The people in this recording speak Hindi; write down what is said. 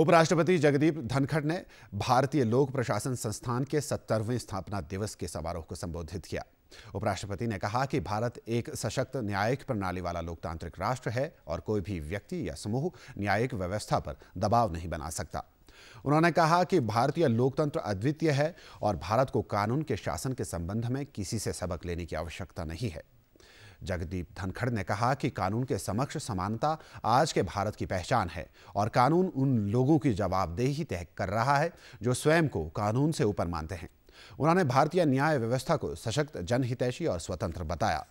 उपराष्ट्रपति जगदीप धनखड़ ने भारतीय लोक प्रशासन संस्थान के सत्तरवें स्थापना दिवस के समारोह को संबोधित किया उपराष्ट्रपति ने कहा कि भारत एक सशक्त न्यायिक प्रणाली वाला लोकतांत्रिक राष्ट्र है और कोई भी व्यक्ति या समूह न्यायिक व्यवस्था पर दबाव नहीं बना सकता उन्होंने कहा कि भारतीय लोकतंत्र अद्वितीय है और भारत को कानून के शासन के संबंध में किसी से सबक लेने की आवश्यकता नहीं है जगदीप धनखड़ ने कहा कि कानून के समक्ष समानता आज के भारत की पहचान है और कानून उन लोगों की जवाबदेही तय कर रहा है जो स्वयं को कानून से ऊपर मानते हैं उन्होंने भारतीय न्याय व्यवस्था को सशक्त जनहितैषी और स्वतंत्र बताया